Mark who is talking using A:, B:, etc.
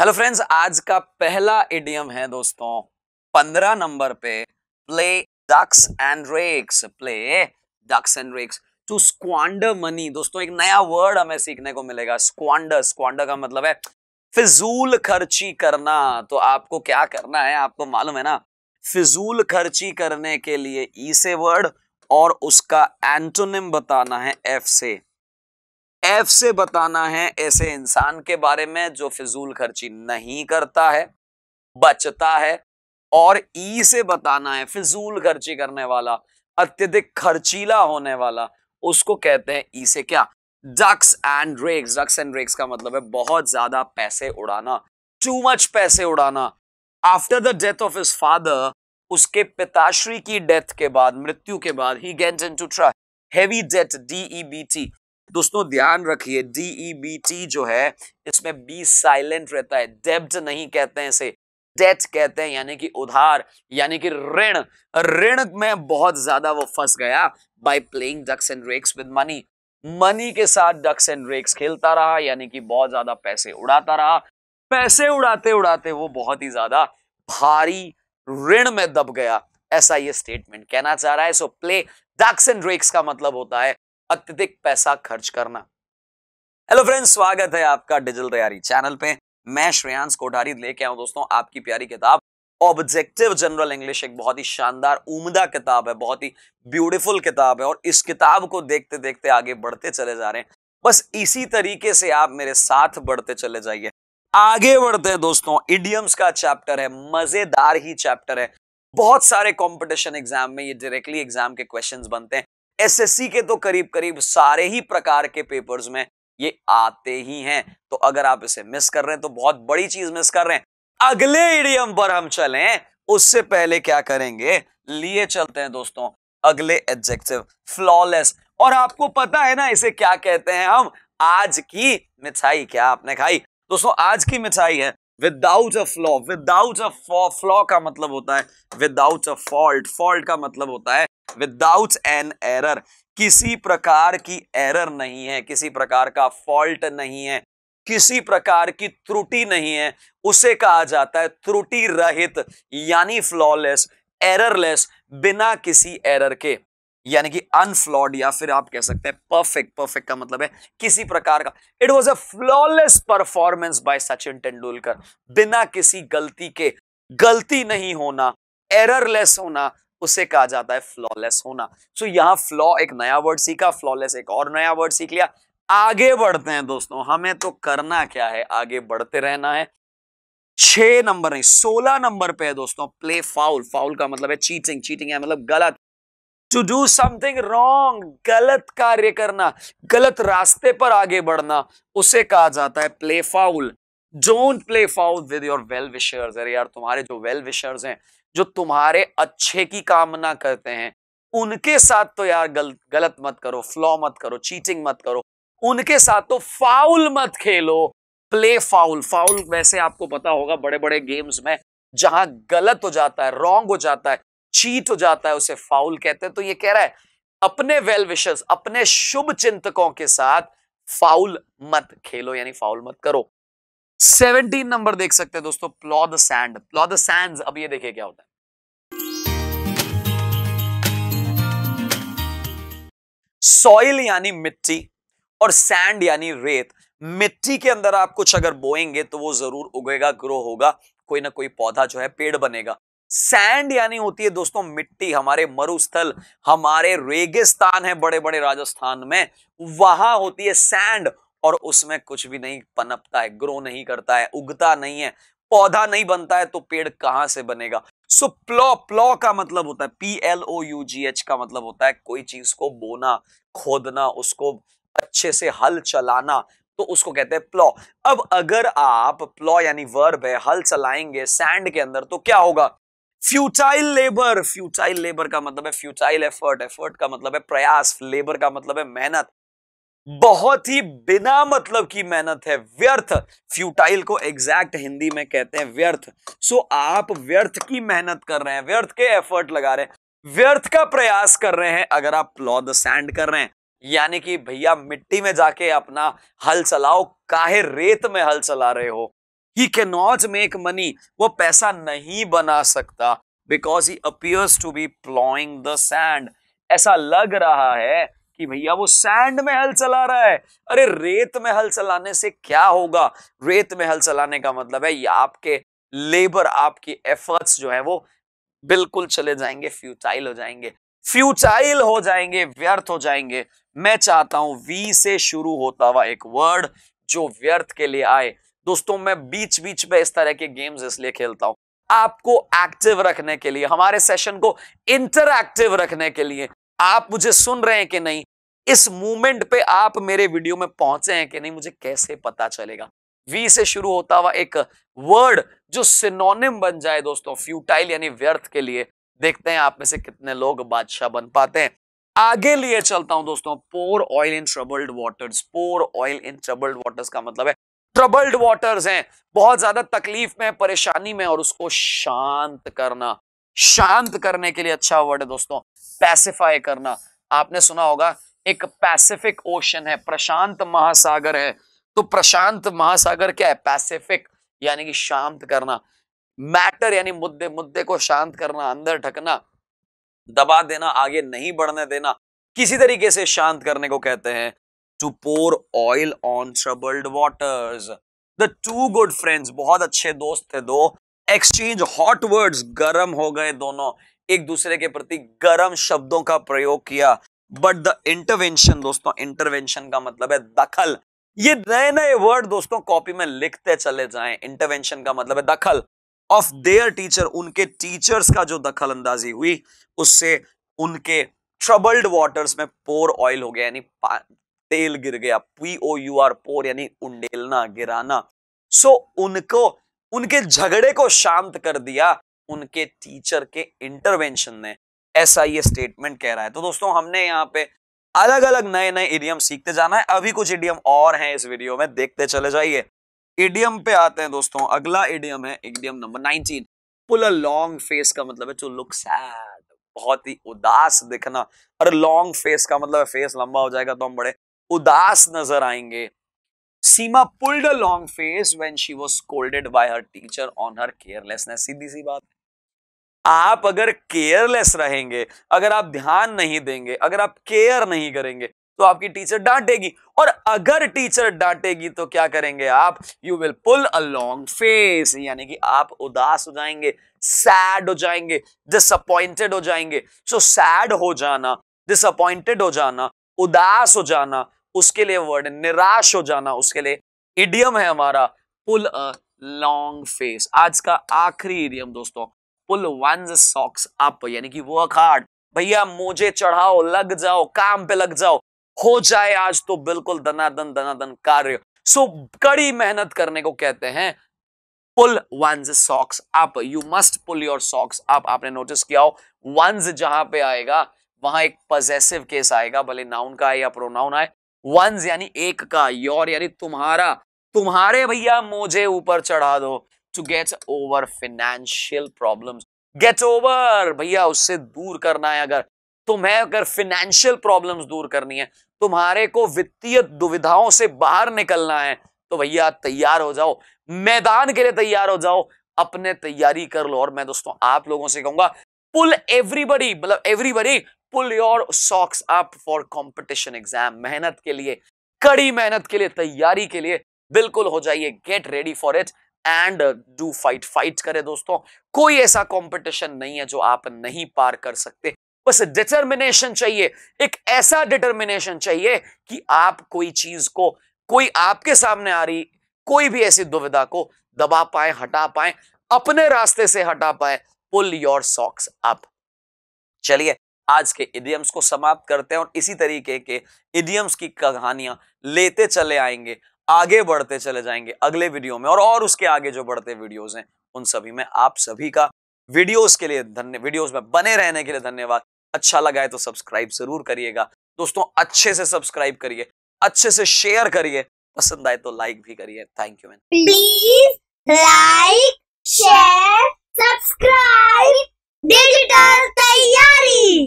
A: hello friends आज का पहला एडियम है दोस्तों पंद्रह नंबर पे play ducks and drakes play ducks and drakes to squander money दोस्तों एक नया वर्ड हमें सीखने को मिलेगा स्क्वांडर स्क्वांडर का मतलब है फिजूल खर्ची करना तो आपको क्या करना है आपको मालूम है ना फिजूल खर्ची करने के लिए ई e से वर्ड और उसका एंटोनिम बताना है एफ से एफ से बताना है ऐसे इंसान के बारे में जो फिजूल खर्ची नहीं करता है बचता है और ई e से बताना है फिजूल खर्ची करने वाला अत्यधिक खर्चीला होने वाला उसको कहते हैं ई e से क्या ducks and drakes ducks and drakes का मतलब है बहुत ज्यादा पैसे उड़ाना टू मच पैसे उड़ाना after the death of his father उसके पिताश्री की डेथ के बाद मृत्यु के बाद ही got into trust heavy debt D E B T दोस्तों ध्यान रखिए डी ई बी टी जो है इसमें बी साइलेंट रहता है डेब्ट नहीं कहते हैं इसे डेट कहते हैं यानी कि उधार यानी कि ऋण ऋण में बहुत ज्यादा वो फंस गया by playing ducks and drakes with money money के साथ डक्स एंड रेक्स खेलता रहा यानी कि बहुत ज्यादा पैसे उड़ाता रहा पैसे उड़ाते उड़ाते वो बहुत ही ज्यादा भारी ऋण में दब गया ऐसा ये स्टेटमेंट कहना चाह रहा है so play ducks and drakes का मतलब होता है अत्यधिक पैसा खर्च करना हेलो फ्रेंड्स स्वागत है आपका डिजिटल तैयारी चैनल पे मैं श्रेयांश कोठारी लेके आऊं दोस्तों आपकी प्यारी किताब ऑब्जेक्टिव जनरल इंग्लिश एक बहुत ही शानदार उमदा किताब है बहुत ही ब्यूटीफुल किताब है और इस किताब को देखते देखते आगे बढ़ते चले जा रहे हैं बस इसी तरीके से आप मेरे साथ बढ़ते चले जाइए आगे बढ़ते हैं दोस्तों इडियम्स का चैप्टर है मजेदार ही चैप्टर है बहुत सारे कंपटीशन एग्जाम में ये डायरेक्टली एग्जाम के क्वेश्चंस बनते हैं एसएससी के तो करीब करीब सारे ही प्रकार के पेपर्स में ये आते ही हैं तो अगर आप इसे मिस कर रहे हैं तो बहुत बड़ी चीज मिस कर रहे हैं अगले इडियम पर हम चले उससे पहले क्या करेंगे लिए चलते हैं दोस्तों अगले एडजेक्टिव फ्लॉलेस और आपको पता है ना इसे क्या कहते हैं हम आज की मिठाई क्या आपने खाई दोस्तों आज की मिठाई है without a flaw without a flaw का मतलब होता है विदाउट अ फॉल्ट फॉल्ट का मतलब होता है विदाउट एन एरर किसी प्रकार की एरर नहीं है किसी प्रकार का फॉल्ट नहीं है किसी प्रकार की त्रुटि नहीं है उसे कहा जाता है त्रुटि रहित यानी फ्लॉलेस एररलेस बिना किसी एरर के यानी कि अनफ्लॉड या फिर आप कह सकते हैं परफेक्ट परफेक्ट का मतलब है किसी प्रकार का it was a flawless performance by Sachin Tendulkar बिना किसी गलती के गलती नहीं होना एररलेस होना उसे कहा जाता है फ्लॉलेस होना सो so, यहां फ्लॉ एक नया वर्ड सीखा फ्लॉलेस एक और नया वर्ड सीख लिया आगे बढ़ते हैं दोस्तों हमें तो करना क्या है आगे बढ़ते रहना है छह नंबर नहीं सोलह नंबर पे है दोस्तों प्ले फाउल फाउल का मतलब है चीटिंग चीटिंग है मतलब गलत टू डू समथिंग रॉन्ग गलत कार्य करना गलत रास्ते पर आगे बढ़ना उसे कहा जाता है play foul don't play foul with your well wishers अरे यार तुम्हारे जो वेल विशर्स हैं जो तुम्हारे अच्छे की कामना करते हैं उनके साथ तो यार गल, गलत मत करो फ्लॉ मत करो चीटिंग मत करो उनके साथ तो फाउल मत खेलो प्ले फाउल फाउल वैसे आपको पता होगा बड़े बड़े गेम्स में जहां गलत हो जाता है रॉन्ग हो जाता है चीट हो जाता है उसे फाउल कहते हैं तो ये कह रहा है अपने वेल विशेष अपने शुभ चिंतकों के साथ फाउल मत खेलो यानी फाउल मत करो 17 नंबर देख सकते हैं दोस्तों plough the sand plough the sand अब ये देखिए क्या होता है सॉइल यानी मिट्टी और सैंड यानी रेत मिट्टी के अंदर आप कुछ अगर बोएंगे तो वो जरूर उगेगा ग्रो होगा कोई ना कोई पौधा जो है पेड़ बनेगा सैंड यानी होती है दोस्तों मिट्टी हमारे मरुस्थल हमारे रेगिस्तान है बड़े बड़े राजस्थान में वहां होती है सैंड और उसमें कुछ भी नहीं पनपता है ग्रो नहीं करता है उगता नहीं है पौधा नहीं बनता है तो पेड़ कहां से बनेगा सो प्लॉ प्लॉ का मतलब होता है P L O U G H का मतलब होता है कोई चीज को बोना खोदना उसको अच्छे से हल चलाना तो उसको कहते हैं प्लॉ अब अगर आप प्लॉ यानी वर्ब है हल चलाएंगे सैंड के अंदर तो क्या होगा फ्यूटाइल लेबर फ्यूटाइल लेबर का मतलब है फ्यूटाइल एफर्ट एफर्ट का मतलब है प्रयास लेबर का मतलब है मेहनत बहुत ही बिना मतलब की मेहनत है व्यर्थ फ्यूटाइल को एग्जैक्ट हिंदी में कहते हैं व्यर्थ सो आप व्यर्थ की मेहनत कर रहे हैं व्यर्थ के एफर्ट लगा रहे हैं व्यर्थ का प्रयास कर रहे हैं अगर आप प्लॉ द सैंड कर रहे हैं यानी कि भैया मिट्टी में जाके अपना हल चलाओ काहे रेत में हल चला रहे हो he cannot make money वो पैसा नहीं बना सकता because he appears to be ploughing the sand ऐसा लग रहा है कि भैया वो सैंड में हल चला रहा है अरे रेत में हल चलाने से क्या होगा रेत में हल चलाने का मतलब है आपके लेबर आपकी एफर्ट्स जो है वो बिल्कुल चले जाएंगे फ्यूटाइल हो जाएंगे फ्यूटाइल हो जाएंगे व्यर्थ हो जाएंगे मैं चाहता हूं वी से शुरू होता हुआ एक वर्ड जो व्यर्थ के लिए आए दोस्तों मैं बीच बीच में इस तरह के गेम्स इसलिए खेलता हूं आपको एक्टिव रखने के लिए हमारे सेशन को इंटरएक्टिव रखने के लिए आप मुझे सुन रहे हैं कि नहीं इस मूवमेंट पे आप मेरे वीडियो में पहुंचे हैं कि नहीं मुझे कैसे पता चलेगा वी से शुरू होता हुआ एक वर्ड जो सिनोनिम बन जाए दोस्तों फ्यूटाइल यानी व्यर्थ के लिए देखते हैं आप में से कितने लोग बादशाह बन पाते हैं आगे लिए चलता हूं दोस्तों pour oil in troubled waters pour oil in troubled waters का मतलब है ट्रबल्ड वाटर्स हैं बहुत ज्यादा तकलीफ में परेशानी में और उसको शांत करना शांत करने के लिए अच्छा वर्ड है दोस्तों पैसिफाई करना आपने सुना होगा एक पैसिफिक ओशन है प्रशांत महासागर है तो प्रशांत महासागर क्या है पैसिफिक यानी कि शांत करना मैटर यानी मुद्दे मुद्दे को शांत करना अंदर ढकना दबा देना आगे नहीं बढ़ने देना किसी तरीके से शांत करने को कहते हैं to pour oil on troubled waters the two good friends बहुत अच्छे दोस्त थे दो एक्सचेंज हॉट वर्ड्स गर्म हो गए दोनों एक दूसरे के प्रति गर्म शब्दों का प्रयोग किया बट द इंटरवेंशन दोस्तों इंटरवेंशन का मतलब है दखल ये नए नए वर्ड दोस्तों कॉपी में लिखते चले जाएं इंटरवेंशन का मतलब है दखल ऑफ देयर टीचर उनके टीचर्स का जो दखल अंदाजी हुई उससे उनके ट्रबल्ड वाटर्स में पोर ऑयल हो गया यानी तेल गिर गया P O U R pour यानी उंडेलना गिराना सो उनको उनके झगड़े को शांत कर दिया उनके टीचर के इंटरवेंशन ने ऐसा ये स्टेटमेंट कह रहा है तो दोस्तों हमने यहाँ पे अलग अलग नए नए इडियम सीखते जाना है अभी कुछ इडियम और हैं इस वीडियो में देखते चले जाइए इडियम पे आते हैं दोस्तों अगला इडियम है idiom number 19 pull a long face का मतलब है टू लुक सैड बहुत ही उदास दिखना और लॉन्ग फेस का मतलब फेस लंबा हो जाएगा तो हम बड़े उदास नजर आएंगे Seema pulled a long face when she was scolded by her teacher on her carelessness सीधी सी बात है आप अगर केयरलेस रहेंगे अगर आप ध्यान नहीं देंगे अगर आप केयर नहीं करेंगे तो आपकी टीचर डांटेगी और अगर टीचर डांटेगी तो क्या करेंगे आप you will pull a long face यानी कि आप उदास हो जाएंगे सैड हो जाएंगे डिसअपॉइंटेड हो जाएंगे सो so, सैड हो जाना डिसअपॉइंटेड हो जाना उदास हो जाना उसके लिए वर्ड है निराश हो जाना उसके लिए इडियम है हमारा पुल अ लॉन्ग फेस आज का आखिरी इडियम दोस्तों पुल वन सॉक्स अप यानी कि वर्क हार्ड भैया मुझे चढ़ाओ लग जाओ काम पे लग जाओ हो जाए आज तो बिल्कुल दनादन दनादन कार्य सो कड़ी मेहनत करने को कहते हैं pull one's socks up you must pull your socks up आपने नोटिस किया हो वंस जहां पे आएगा वहां एक पजेसिव केस आएगा भले नाउन का आए या प्रोनाउन आए वंस यानी एक का योर यानी तुम्हारा तुम्हारे भैया मुझे ऊपर चढ़ा दो to get over financial problem get over भैया उससे दूर करना है अगर तुम्हें अगर फिनेंशियल प्रॉब्लम दूर करनी है तुम्हारे को वित्तीय दुविधाओं से बाहर निकलना है तो भैया तैयार हो जाओ मैदान के लिए तैयार हो जाओ अपने तैयारी कर लो और मैं दोस्तों आप लोगों से कहूंगा पुल एवरीबडी मतलब everybody pull your socks up for competition exam मेहनत के लिए कड़ी मेहनत के लिए तैयारी के लिए बिल्कुल हो जाइए get ready for it and do fight fight करें दोस्तों कोई ऐसा कंपटीशन नहीं है जो आप नहीं पार कर सकते बस डिटर्मिनेशन चाहिए एक ऐसा डिटर्मिनेशन चाहिए कि आप कोई चीज को कोई आपके सामने आ रही कोई भी ऐसी दुविधा को दबा पाए हटा पाए अपने रास्ते से हटा पाए पुल योर सॉक्स अप चलिए आज के इडियम्स को समाप्त करते हैं और इसी तरीके के इडियम्स की कहानियां लेते चले आएंगे आगे बढ़ते चले जाएंगे अगले वीडियो में और और उसके आगे जो बढ़ते वीडियोस हैं उन सभी में आप सभी का वीडियोस के लिए धन्य वीडियोस में बने रहने के लिए धन्यवाद अच्छा लगा है तो सब्सक्राइब जरूर करिएगा दोस्तों अच्छे से सब्सक्राइब करिए अच्छे से शेयर करिए पसंद आए तो लाइक भी करिए thank you man please like share subscribe digital तैयारी